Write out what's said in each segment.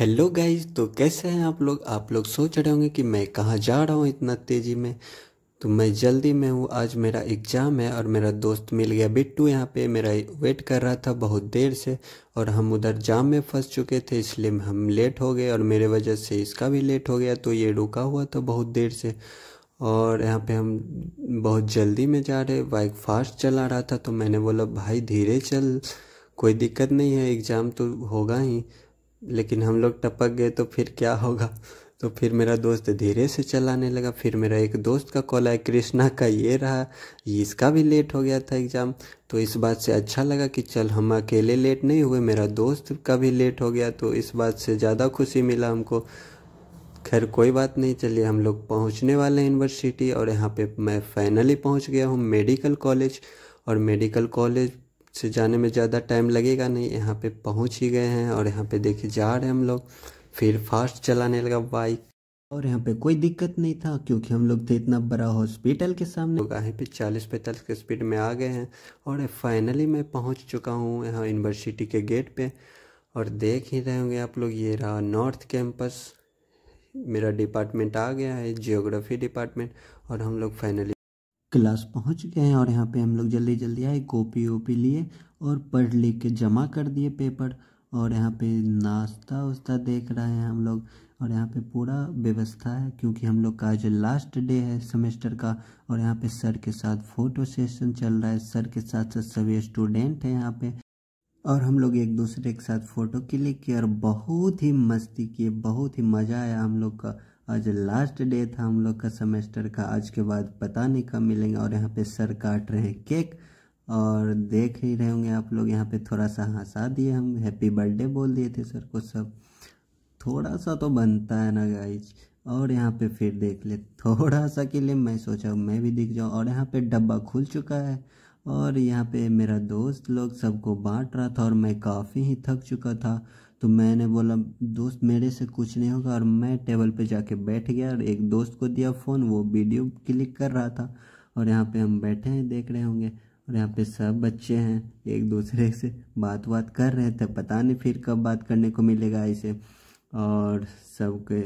hello guys तो कैसे हैं आप लोग आप लोग सोच रहे होंगे कि मैं कहाँ जा रहा हूँ इतना तेज़ी में तो मैं जल्दी में हूँ आज मेरा एग्ज़ाम है और मेरा दोस्त मिल गया बिट्टू यहाँ पे मेरा वेट कर रहा था बहुत देर से और हम उधर जाम में फंस चुके थे इसलिए हम लेट हो गए और मेरे वजह से इसका भी लेट हो गया तो ये रुका हुआ था बहुत देर से और यहाँ पे हम बहुत जल्दी में जा रहे बाइक फास्ट चला रहा था तो मैंने बोला भाई धीरे चल कोई दिक्कत नहीं है एग्ज़ाम तो होगा ही लेकिन हम लोग टपक गए तो फिर क्या होगा तो फिर मेरा दोस्त धीरे से चलाने लगा फिर मेरा एक दोस्त का कॉल आया कृष्णा का ये रहा इसका भी लेट हो गया था एग्ज़ाम तो इस बात से अच्छा लगा कि चल हम अकेले लेट नहीं हुए मेरा दोस्त का भी लेट हो गया तो इस बात से ज़्यादा खुशी मिला हमको खैर कोई बात नहीं चलिए हम लोग पहुँचने वाले हैं यूनिवर्सिटी और यहाँ पे मैं फाइनली पहुँच गया हूँ मेडिकल कॉलेज और मेडिकल कॉलेज से जाने में ज़्यादा टाइम लगेगा नहीं यहाँ पे पहुँच ही गए हैं और यहाँ पे देखिए जा रहे हैं हम लोग फिर फास्ट चलाने लगा बाइक और यहाँ पे कोई दिक्कत नहीं था क्योंकि हम लोग थे इतना बड़ा हॉस्पिटल के सामने लोग यहाँ पे चालीस पैंतालीस के स्पीड में आ गए हैं और फाइनली मैं पहुँच चुका हूँ यहाँ यूनिवर्सिटी के गेट पर और देख ही रहे होंगे आप लोग ये रहा नॉर्थ कैंपस मेरा डिपार्टमेंट आ गया है जियोग्राफी डिपार्टमेंट और हम लोग फाइनली क्लास पहुंच गए हैं और यहाँ पे हम लोग जल्दी जल्दी आए कॉपी ओपी लिए और पढ़ लिख के जमा कर दिए पेपर और यहाँ पे नाश्ता उस्ता देख रहे हैं हम लोग और यहाँ पे पूरा व्यवस्था है क्योंकि हम लोग का आज लास्ट डे है सेमेस्टर का और यहाँ पे सर के साथ फोटो सेशन चल रहा है सर के साथ साथ सभी स्टूडेंट हैं यहाँ पे और हम लोग एक दूसरे के साथ फ़ोटो क्लिक किए और बहुत ही मस्ती किए बहुत ही मज़ा आया हम लोग का आज लास्ट डे था हम लोग का सेमेस्टर का आज के बाद पता नहीं कब मिलेंगे और यहाँ पे सर काट रहे हैं केक और देख ही रहे होंगे आप लोग यहाँ पे थोड़ा सा हंसा दिए हम हैप्पी बर्थडे बोल दिए थे सर को सब थोड़ा सा तो बनता है ना गाइज और यहाँ पे फिर देख ले थोड़ा सा के लिए मैं सोचा मैं भी दिख जाऊँ और यहाँ पे डब्बा खुल चुका है और यहाँ पे मेरा दोस्त लोग सबको बांट रहा था और मैं काफ़ी ही थक चुका था तो मैंने बोला दोस्त मेरे से कुछ नहीं होगा और मैं टेबल पे जाके बैठ गया और एक दोस्त को दिया फ़ोन वो वीडियो क्लिक कर रहा था और यहाँ पे हम बैठे हैं देख रहे होंगे और यहाँ पे सब बच्चे हैं एक दूसरे से बात बात कर रहे थे पता नहीं फिर कब बात करने को मिलेगा इसे और सबके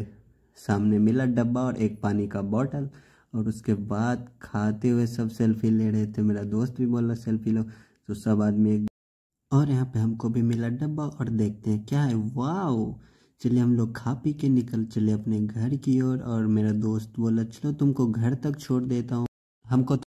सामने मिला डब्बा और एक पानी का बॉटल और उसके बाद खाते हुए सब सेल्फी ले रहे थे मेरा दोस्त भी बोला सेल्फी लो तो सब आदमी एक और यहाँ पे हमको भी मिला डब्बा और देखते हैं क्या है वाओ चलिए हम लोग खा पी के निकल चले अपने घर की ओर और, और मेरा दोस्त बोला चलो तुमको घर तक छोड़ देता हूँ हमको